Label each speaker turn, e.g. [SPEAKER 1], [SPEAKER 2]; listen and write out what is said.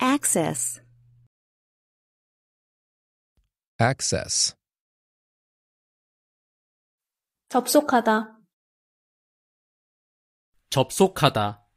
[SPEAKER 1] Access.
[SPEAKER 2] Access.
[SPEAKER 1] 접속하다. 접속하다.